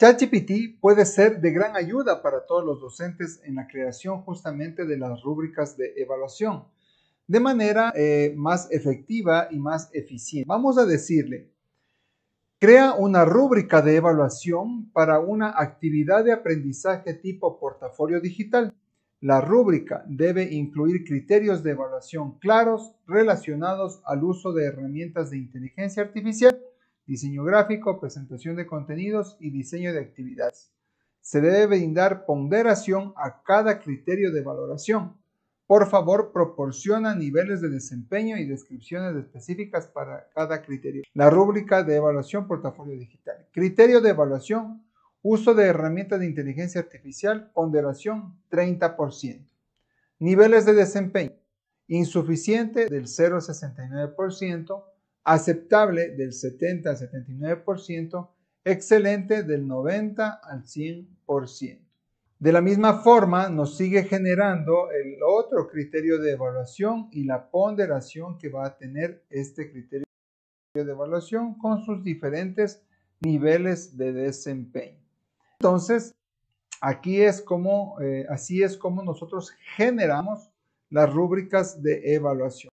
ChatGPT puede ser de gran ayuda para todos los docentes en la creación justamente de las rúbricas de evaluación de manera eh, más efectiva y más eficiente. Vamos a decirle, crea una rúbrica de evaluación para una actividad de aprendizaje tipo portafolio digital. La rúbrica debe incluir criterios de evaluación claros relacionados al uso de herramientas de inteligencia artificial diseño gráfico, presentación de contenidos y diseño de actividades. Se debe brindar ponderación a cada criterio de valoración. Por favor, proporciona niveles de desempeño y descripciones específicas para cada criterio. La rúbrica de evaluación portafolio digital. Criterio de evaluación, uso de herramientas de inteligencia artificial, ponderación 30%. Niveles de desempeño, insuficiente del 0,69%, aceptable del 70 al 79%, excelente del 90 al 100%. De la misma forma, nos sigue generando el otro criterio de evaluación y la ponderación que va a tener este criterio de evaluación con sus diferentes niveles de desempeño. Entonces, aquí es como, eh, así es como nosotros generamos las rúbricas de evaluación.